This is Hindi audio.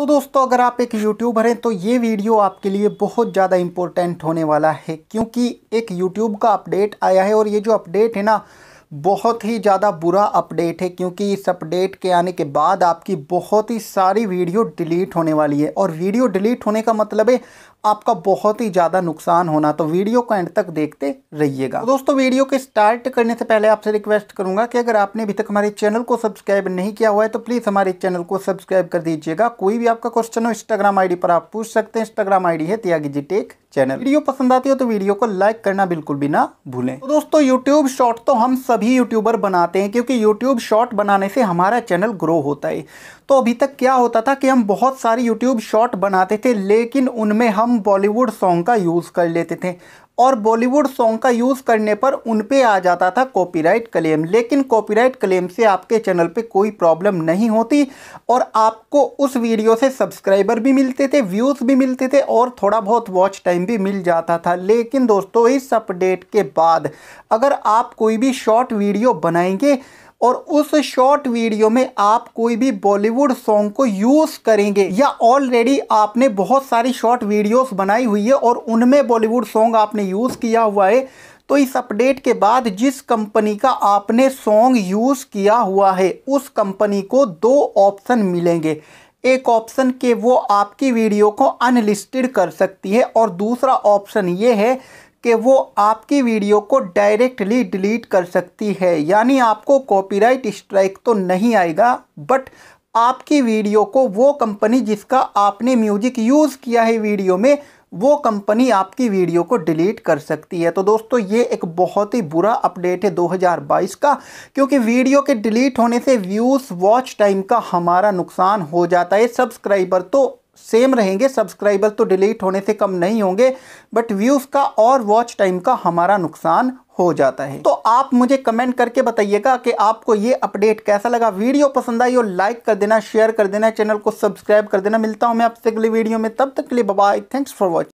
तो दोस्तों अगर आप एक यूट्यूबर हैं तो ये वीडियो आपके लिए बहुत ज़्यादा इम्पोर्टेंट होने वाला है क्योंकि एक यूट्यूब का अपडेट आया है और ये जो अपडेट है ना बहुत ही ज़्यादा बुरा अपडेट है क्योंकि इस अपडेट के आने के बाद आपकी बहुत ही सारी वीडियो डिलीट होने वाली है और वीडियो डिलीट होने का मतलब है आपका बहुत ही ज़्यादा नुकसान होना तो वीडियो को एंड तक देखते रहिएगा तो दोस्तों वीडियो के स्टार्ट करने से पहले आपसे रिक्वेस्ट करूंगा कि अगर आपने अभी तक हमारे चैनल को सब्सक्राइब नहीं किया हुआ है तो प्लीज़ हमारे चैनल को सब्सक्राइब कर दीजिएगा कोई भी आपका क्वेश्चन हो इंस्टाग्राम आई पर आप पूछ सकते हैं इंस्टाग्राम आई है Tyagi ji tech channel video पसंद आती हो तो वीडियो को लाइक करना बिल्कुल भी ना भूलें तो दोस्तों यूट्यूब शॉर्ट तो हम सभी यूट्यूबर बनाते हैं क्योंकि यूट्यूब शॉर्ट बनाने से हमारा चैनल ग्रो होता है तो अभी तक क्या होता था कि हम बहुत सारी यूट्यूब शॉर्ट बनाते थे लेकिन उनमें हम हम बॉलीवुड सॉन्ग का यूज़ कर लेते थे और बॉलीवुड सॉन्ग का यूज़ करने पर उन पर आ जाता था कॉपीराइट क्लेम लेकिन कॉपीराइट क्लेम से आपके चैनल पे कोई प्रॉब्लम नहीं होती और आपको उस वीडियो से सब्सक्राइबर भी मिलते थे व्यूज़ भी मिलते थे और थोड़ा बहुत वॉच टाइम भी मिल जाता था लेकिन दोस्तों इस अपडेट के बाद अगर आप कोई भी शॉर्ट वीडियो बनाएंगे और उस शॉर्ट वीडियो में आप कोई भी बॉलीवुड सॉन्ग को यूज करेंगे या ऑलरेडी आपने बहुत सारी शॉर्ट वीडियोस बनाई हुई है और उनमें बॉलीवुड सॉन्ग आपने यूज किया हुआ है तो इस अपडेट के बाद जिस कंपनी का आपने सॉन्ग यूज किया हुआ है उस कंपनी को दो ऑप्शन मिलेंगे एक ऑप्शन के वो आपकी वीडियो को अनलिस्टेड कर सकती है और दूसरा ऑप्शन ये है कि वो आपकी वीडियो को डायरेक्टली डिलीट कर सकती है यानी आपको कॉपीराइट स्ट्राइक तो नहीं आएगा बट आपकी वीडियो को वो कंपनी जिसका आपने म्यूजिक यूज़ किया है वीडियो में वो कंपनी आपकी वीडियो को डिलीट कर सकती है तो दोस्तों ये एक बहुत ही बुरा अपडेट है 2022 का क्योंकि वीडियो के डिलीट होने से व्यूज़ वॉच टाइम का हमारा नुकसान हो जाता है सब्सक्राइबर तो सेम रहेंगे सब्सक्राइबर तो डिलीट होने से कम नहीं होंगे बट व्यूज़ का और वॉच टाइम का हमारा नुकसान हो जाता है तो आप मुझे कमेंट करके बताइएगा कि आपको ये अपडेट कैसा लगा वीडियो पसंद आई हो लाइक कर देना शेयर कर देना चैनल को सब्सक्राइब कर देना मिलता हूँ मैं आपसे अगले वीडियो में तब तक के लिए बाय थैंक्स फॉर वॉचिंग